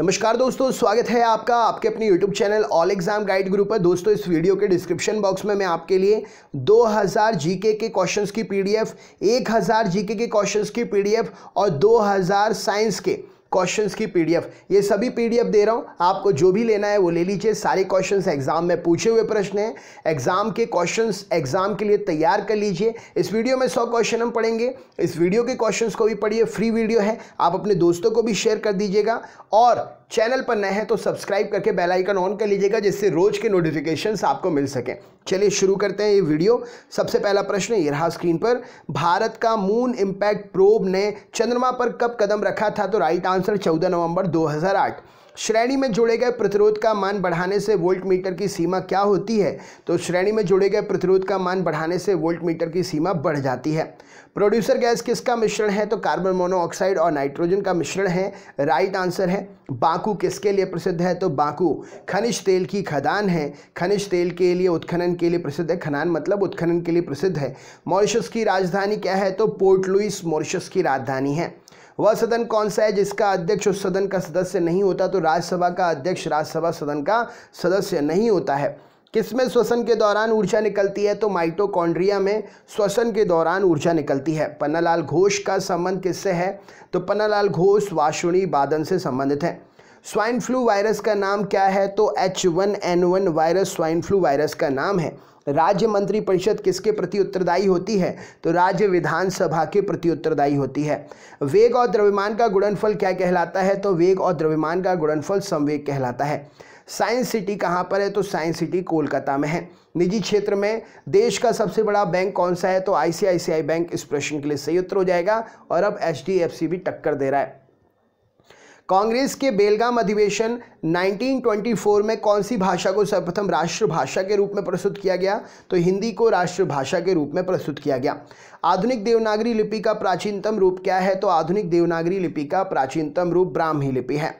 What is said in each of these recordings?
नमस्कार दोस्तों स्वागत है आपका आपके अपने YouTube channel all exam guide group पर दोस्तों इस वीडियो के डिस्क्रिप्शन बॉक्स में मैं आपके लिए 2000 जीके के क्वेश्चंस की पीडीएफ 1000 जीके के क्वेश्चंस की पीडीएफ और 2000 साइंस के क्वेश्चंस की पीडीएफ ये सभी पीडीएफ दे रहा हूँ आपको जो भी लेना है वो ले लीजिए सारे क्वेश्चंस एग्जाम में पूछे हुए प्रश्न हैं एग्जाम के क्वेश्चंस एग्जाम के लिए तैयार कर लीजिए इस वीडियो में सौ क्वेश्चन हम पढ़ेंगे इस वीडियो के क्वेश्चंस को भी पढ़िए फ्री वीडियो है आप अपने दोस्तों को भी शेयर कर दीजिएगा और चैनल पर नए हैं तो सब्सक्राइब करके बेल आइकन ऑन कर लीजिएगा जिससे रोज के नोटिफिकेशंस आपको मिल सकें चलिए शुरू करते हैं ये वीडियो सबसे पहला प्रश्न ये रहा स्क्रीन पर भारत का मून इंपैक्ट प्रोब ने चंद्रमा पर कब कदम रखा था तो राइट आंसर 14 नवंबर 2008 श्रेणी में जुड़े गए प्रतिरोध का मान बढ़ाने से वोल्ट मीटर की सीमा क्या होती है तो श्रेणी में जुड़े गए प्रतिरोध का मान बढ़ाने से वोल्ट मीटर की सीमा बढ़ जाती है प्रोड्यूसर गैस किसका मिश्रण है तो कार्बन मोनोऑक्साइड और नाइट्रोजन का मिश्रण है राइट आंसर है बाकू किसके लिए प्रसिद्ध है तो बाकू खनिज तेल की खदान है खनिज तेल के लिए उत्खनन के लिए प्रसिद्ध है खनान मतलब उत्खनन के लिए प्रसिद्ध है मॉरिशस की राजधानी क्या है तो पोर्ट लुइस मॉरिशस की राजधानी है वह सदन कौन सा है जिसका अध्यक्ष उस सदन का सदस्य नहीं होता तो राज्यसभा का अध्यक्ष राज्यसभा सदन का सदस्य नहीं होता है किसमें श्वसन के दौरान ऊर्जा निकलती है तो माइटोकॉन्ड्रिया में श्वसन के दौरान ऊर्जा निकलती है पन्नालाल घोष का संबंध किससे है तो पन्नालाल घोष वाशुणी बादन से संबंधित है स्वाइन फ्लू वायरस का नाम क्या है तो H one N one virus swine flu virus का नाम है राज्य मंत्री परिषद किसके प्रति उत्तरदायी होती है तो राज्य विधानसभा के प्रति उत्तरदायी होती है वेग और द्रव्यमान का गुणनफल क्या कहलाता है तो वेग और द्रव्यमान का गुणनफल संवेग कहलाता है साइंस सिटी कहाँ पर है तो साइंस सिटी कोलकाता में है निजी क्षेत्र में देश का सबसे बड़ा बैंक कौन सा है तो आईसीआईसीआई बैंक इस प्रश्न के लिए सही उत्तर हो जाएगा और अब एच भी टक्कर दे रहा है कांग्रेस के बेलगाम अधिवेशन 1924 में कौन सी भाषा को सर्वप्रथम राष्ट्रभाषा के रूप में प्रस्तुत किया गया तो हिंदी को राष्ट्रभाषा के रूप में प्रस्तुत किया गया आधुनिक देवनागरी लिपि का प्राचीनतम रूप क्या है तो आधुनिक देवनागरी लिपि का प्राचीनतम रूप ब्राह्मी लिपि है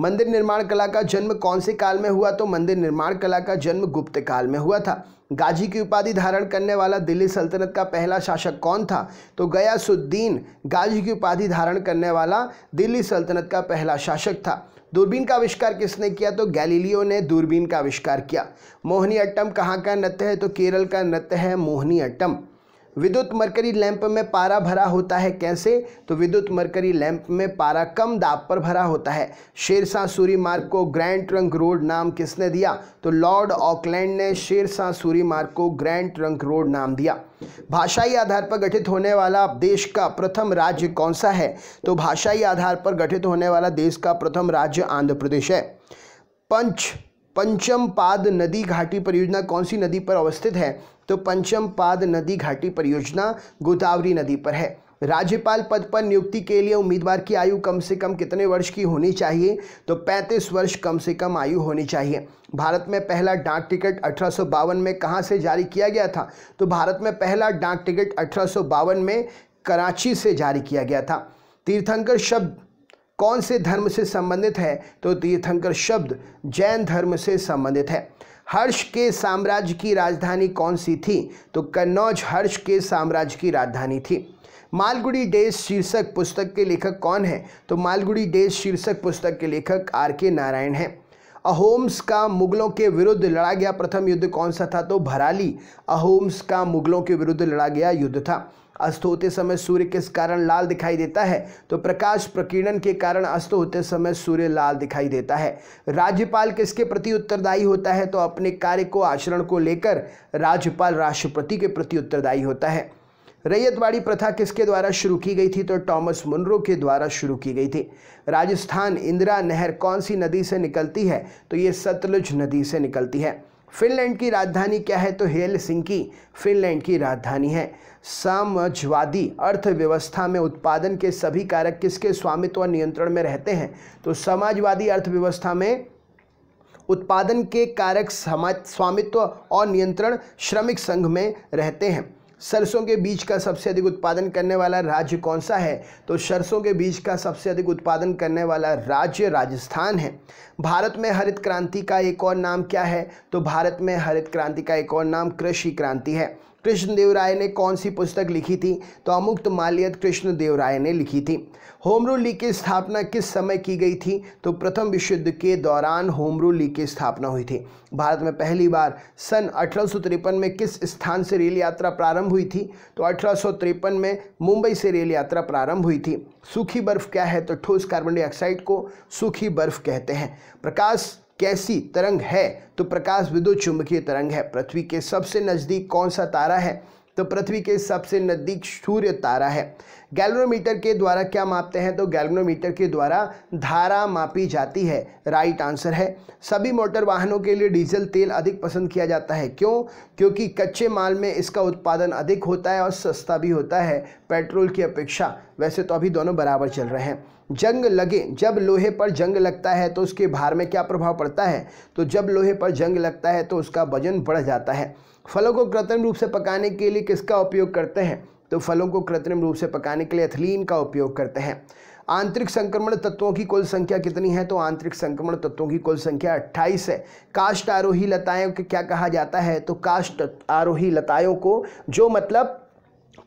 मंदिर निर्माण कला का जन्म कौन से काल में हुआ तो मंदिर निर्माण कला का जन्म गुप्त काल में हुआ था गाजी की उपाधि धारण करने वाला दिल्ली सल्तनत का पहला शासक कौन था तो गयासुद्दीन गाजी की उपाधि धारण करने वाला दिल्ली सल्तनत का पहला शासक था दूरबीन का आविष्कार किसने किया तो गैलीलियो ने दूरबीन का आविष्कार किया मोहनी अट्टम कहाँ का नृत्य है तो केरल का नृत्य है मोहनी अट्टम विद्युत मरकरी लैंप में पारा भरा होता है कैसे तो विद्युत मरकरी लैंप में पारा कम दाब पर भरा होता है शेरशाह सूरी मार्ग को ग्रैंड ट्रंक रोड नाम किसने दिया तो लॉर्ड ऑकलैंड ने शेरशाह सूरी मार्ग को ग्रैंड ट्रंक रोड नाम दिया भाषाई आधार पर गठित होने वाला देश का प्रथम राज्य कौन सा है तो भाषाई आधार पर गठित होने वाला देश का प्रथम राज्य आंध्र प्रदेश है पंच पंचम पाद नदी घाटी परियोजना कौन सी नदी पर अवस्थित है तो पंचम पाद नदी घाटी परियोजना गोदावरी नदी पर है राज्यपाल पद पर नियुक्ति के लिए उम्मीदवार की आयु कम से कम कितने वर्ष की होनी चाहिए तो 35 वर्ष कम से कम आयु होनी चाहिए भारत में पहला डाक टिकट अठारह में कहाँ से जारी किया गया था तो भारत में पहला डाक टिकट अठारह में कराची से जारी किया गया था तीर्थंकर शब्द कौन से धर्म से संबंधित है तो तीर्थंकर शब्द जैन धर्म से संबंधित है हर्ष के साम्राज्य की राजधानी कौन सी थी तो कन्नौज हर्ष के साम्राज्य की राजधानी थी मालगुड़ी डेज शीर्षक पुस्तक के लेखक कौन है तो मालगुड़ी डेज शीर्षक पुस्तक के लेखक आर के नारायण हैं अहोम्स का मुगलों के विरुद्ध लड़ा गया प्रथम युद्ध कौन सा था तो भराली अहोम्स का मुगलों के विरुद्ध लड़ा गया युद्ध था अस्त होते समय सूर्य किस कारण लाल दिखाई देता है तो प्रकाश प्रकीर्णन के कारण अस्त होते समय सूर्य लाल दिखाई देता है राज्यपाल किसके प्रति उत्तरदायी होता है तो अपने कार्य को आचरण को लेकर राज्यपाल राष्ट्रपति के प्रति उत्तरदायी होता है रैयतवाड़ी प्रथा किसके द्वारा शुरू की गई थी तो टॉमस मुनरो के द्वारा शुरू की गई थी राजस्थान इंदिरा नहर कौन सी नदी से निकलती है तो ये सतलुज नदी से निकलती है फिनलैंड की राजधानी क्या है तो हेल सिंकी फिनलैंड की राजधानी है समझवादी अर्थव्यवस्था में उत्पादन के सभी कारक किसके स्वामित्व और नियंत्रण में रहते हैं तो समाजवादी अर्थव्यवस्था में उत्पादन के कारक समाज स्वामित्व और नियंत्रण श्रमिक संघ में रहते हैं सरसों के बीज का सबसे अधिक उत्पादन करने वाला राज्य कौन सा है तो सरसों के बीज का सबसे अधिक उत्पादन करने वाला राज्य राजस्थान है भारत में हरित क्रांति का एक और नाम क्या है तो भारत में हरित क्रांति का एक और नाम कृषि क्रांति है कृष्णदेव राय ने कौन सी पुस्तक लिखी थी तो अमुक्त मालियत कृष्णदेव राय ने लिखी थी होम रूल लीग की स्थापना किस समय की गई थी तो प्रथम विश्व युद्ध के दौरान होम रूल लीग की स्थापना हुई थी भारत में पहली बार सन अठारह में किस स्थान से रेल यात्रा प्रारंभ हुई थी तो अठारह में मुंबई से रेल यात्रा प्रारंभ हुई थी सूखी बर्फ क्या है तो ठोस कार्बन डाइऑक्साइड को सूखी बर्फ कहते हैं प्रकाश कैसी तरंग है तो प्रकाश विद्युत चुंबकीय तरंग है पृथ्वी के सबसे नज़दीक कौन सा तारा है तो पृथ्वी के सबसे नज़दीक सूर्य तारा है गैल्वेनोमीटर के द्वारा क्या मापते हैं तो गैल्वेनोमीटर के द्वारा धारा मापी जाती है राइट आंसर है सभी मोटर वाहनों के लिए डीजल तेल अधिक पसंद किया जाता है क्यों क्योंकि कच्चे माल में इसका उत्पादन अधिक होता है और सस्ता भी होता है पेट्रोल की अपेक्षा वैसे तो अभी दोनों बराबर चल रहे हैं जंग लगे जब लोहे पर जंग लगता है तो उसके भार में क्या प्रभाव पड़ता है तो जब लोहे पर जंग लगता है तो उसका वजन बढ़ जाता है फलों को कृत्रिम रूप से पकाने के लिए किसका उपयोग करते हैं तो फलों को कृत्रिम रूप से पकाने के लिए एथिलीन का उपयोग करते हैं आंतरिक संक्रमण तत्वों की कुल संख्या कितनी है तो आंतरिक संक्रमण तत्वों की कुल संख्या 28 है काष्ट आरोही के क्या कहा जाता है तो काष्ट आरोही लताओं को जो मतलब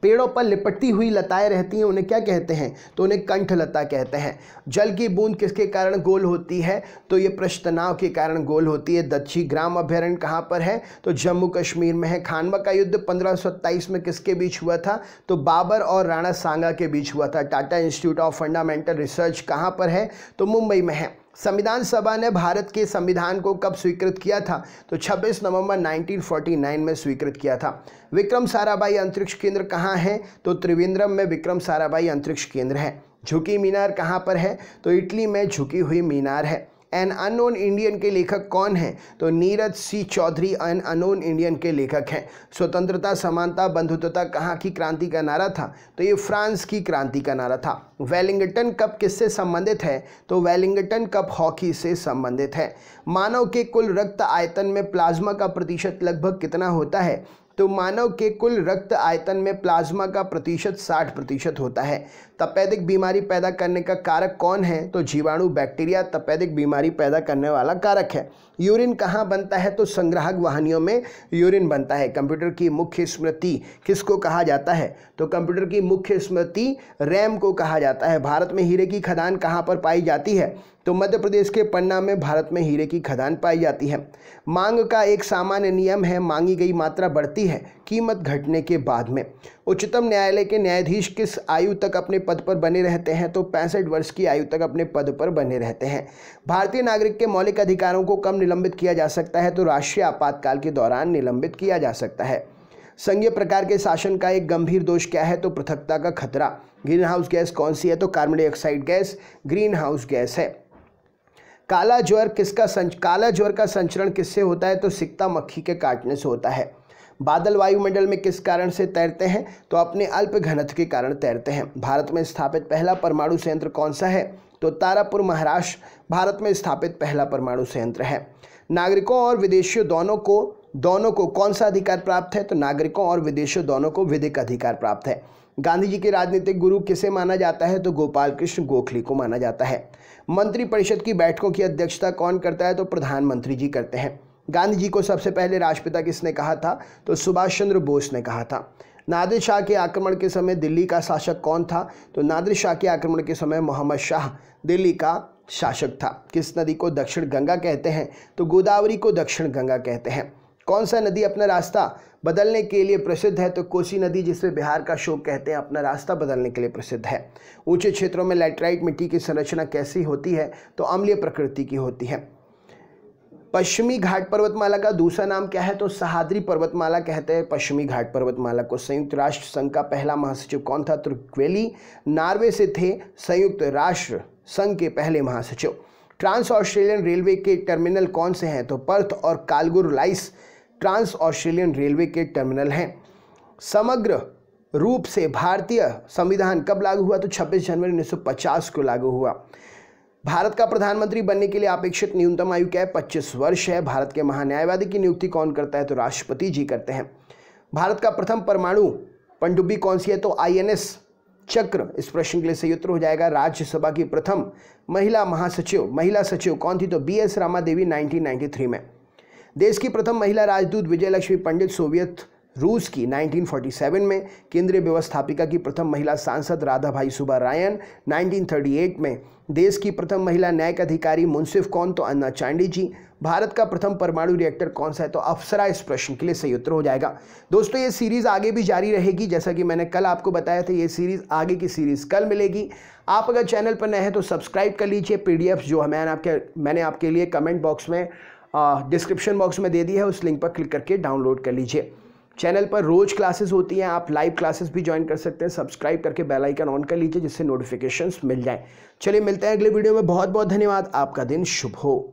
पेड़ों पर लिपटती हुई लताएं रहती हैं उन्हें क्या कहते हैं तो उन्हें कंठ लता कहते हैं जल की बूंद किसके कारण गोल होती है तो ये पृष्ठ तनाव के कारण गोल होती है दच्छी ग्राम अभ्यारण्य कहाँ पर है तो जम्मू कश्मीर में है खानवा का युद्ध पंद्रह में किसके बीच हुआ था तो बाबर और राणा सांगा के बीच हुआ था Tata institute of fundamental research कहाँ पर है तो मुंबई में है संविधान सभा ने भारत के संविधान को कब स्वीकृत किया था तो 26 नवंबर 1949 में स्वीकृत किया था विक्रम साराभाई अंतरिक्ष केंद्र कहाँ है तो त्रिवेंद्रम में विक्रम साराभाई अंतरिक्ष केंद्र है झुकी मीनार कहाँ पर है तो इटली में झुकी हुई मीनार है एन अनोन इंडियन के लेखक कौन हैं तो Neeraj C Chaudhary an unknown Indian के लेखक हैं स्वतंत्रता समानता बंधुत्वता कहाँ की क्रांति का नारा था तो ये फ्रांस की क्रांति का नारा था वेलिंगटन कप किससे संबंधित है तो वेलिंगटन कप हॉकी से संबंधित है मानव के कुल रक्त आयतन में प्लाज्मा का प्रतिशत लगभग कितना होता है तो मानव के कुल रक्त आयतन में प्लाज्मा का प्रतिशत 60 प्रतिशत होता है तपेदिक बीमारी पैदा करने का कारक कौन है तो जीवाणु बैक्टीरिया तपेदिक बीमारी पैदा करने वाला कारक है यूरिन कहाँ बनता है तो संग्राहक वाहनियों में यूरिन बनता है कंप्यूटर की मुख्य स्मृति किसको कहा जाता है तो कंप्यूटर की मुख्य स्मृति रैम को कहा जाता है भारत में हीरे की खदान कहाँ पर पाई जाती है तो मध्य प्रदेश के पन्ना में भारत में हीरे की खदान पाई जाती है मांग का एक सामान्य नियम है मांगी गई मात्रा बढ़ती है कीमत घटने के बाद में उच्चतम न्यायालय के न्यायाधीश किस आयु तक अपने पद पर बने रहते हैं तो पैंसठ वर्ष की आयु तक अपने पद पर बने रहते हैं भारतीय नागरिक के मौलिक अधिकारों को कम निलंबित किया जा सकता है तो राष्ट्रीय आपातकाल के दौरान निलंबित किया जा सकता है संघीय प्रकार के शासन का एक गंभीर दोष क्या है तो पृथकता का खतरा ग्रीन हाउस गैस कौन सी है तो carbon dioxide gas greenhouse gas है काला ज्वर किसका संच काला ज्वर का संचरण किससे होता है तो सिकता मक्खी के काटने से होता है बादल वायुमंडल में किस कारण से तैरते हैं तो अपने अल्प घनत्व के कारण तैरते हैं भारत में स्थापित पहला परमाणु संयंत्र कौन सा है तो तारापुर महाराष्ट्र भारत में स्थापित पहला परमाणु संयंत्र है नागरिकों और विदेशियों दोनों को दोनों को कौन सा अधिकार प्राप्त है तो नागरिकों और विदेशियों दोनों को विधिक अधिकार प्राप्त है गांधी जी के राजनीतिक गुरु किसे माना जाता है तो गोपाल कृष्ण गोखले को माना जाता है मंत्रिपरिषद की बैठकों की अध्यक्षता कौन करता है तो प्रधानमंत्री जी करते हैं गांधी जी को सबसे पहले राष्ट्रपिता किसने कहा था तो सुभाष चंद्र बोस ने कहा था नादिर शाह के आक्रमण के समय दिल्ली का शासक कौन था तो नादिर शाह के आक्रमण के समय मोहम्मद शाह दिल्ली का शासक था किस नदी को दक्षिण गंगा कहते हैं तो गोदावरी को दक्षिण गंगा कहते हैं कौन सा नदी अपना रास्ता बदलने के लिए प्रसिद्ध है तो कोसी नदी जिसमें बिहार का शोक कहते हैं अपना रास्ता बदलने के लिए प्रसिद्ध है ऊंचे क्षेत्रों में लेटराइट मिट्टी की संरचना कैसी होती है तो अम्लीय प्रकृति की होती है पश्चिमी घाट पर्वतमाला का दूसरा नाम क्या है तो सहाद्री पर्वतमाला कहते हैं पश्चिमी घाट पर्वतमाला को संयुक्त राष्ट्र संघ का पहला महासचिव कौन था तुर्कवेली नार्वे से थे संयुक्त राष्ट्र संघ के पहले महासचिव ट्रांस ऑस्ट्रेलियन रेलवे के टर्मिनल कौन से हैं तो पर्थ और Kalgoorlie trans Australian railway के टर्मिनल हैं समग्र रूप से भारतीय संविधान कब लागू हुआ तो 26 जनवरी 1950 को लागू हुआ भारत का प्रधानमंत्री बनने के लिए अपेक्षित न्यूनतम आयु क्या है पच्चीस वर्ष है भारत के महान्यायवादी की नियुक्ति कौन करता है तो राष्ट्रपति जी करते हैं भारत का प्रथम परमाणु पंडुब्बी कौन सी है तो आईएनएस चक्र इस प्रश्न के लिए सही उत्तर हो जाएगा राज्यसभा की प्रथम महिला महासचिव महिला सचिव कौन थी तो बी एस रामा देवी 1993 में देश की प्रथम महिला राजदूत विजयलक्ष्मी पंडित सोवियत रूस की 1947 में केंद्रीय व्यवस्थापिका की प्रथम महिला सांसद राधा भाई सुबह रायन 1938 में देश की प्रथम महिला न्यायिक अधिकारी मुनसिफ कौन तो अन्ना चांडी जी भारत का प्रथम परमाणु रिएक्टर कौन सा है तो अप्सरा इस प्रश्न के लिए सही उत्तर हो जाएगा दोस्तों ये सीरीज़ आगे भी जारी रहेगी जैसा कि मैंने कल आपको बताया था ये सीरीज़ आगे की सीरीज़ कल मिलेगी आप अगर चैनल पर नए हैं तो सब्सक्राइब कर लीजिए पी जो हमें आपके मैंने आपके लिए कमेंट बॉक्स में डिस्क्रिप्शन बॉक्स में दे दी है उस लिंक पर क्लिक करके डाउनलोड कर लीजिए चैनल पर रोज़ क्लासेस होती हैं आप लाइव क्लासेस भी ज्वाइन कर सकते हैं सब्सक्राइब करके बेल आइकन ऑन कर लीजिए जिससे नोटिफिकेशंस मिल जाएं चलिए मिलते हैं अगले वीडियो में बहुत बहुत धन्यवाद आपका दिन शुभ हो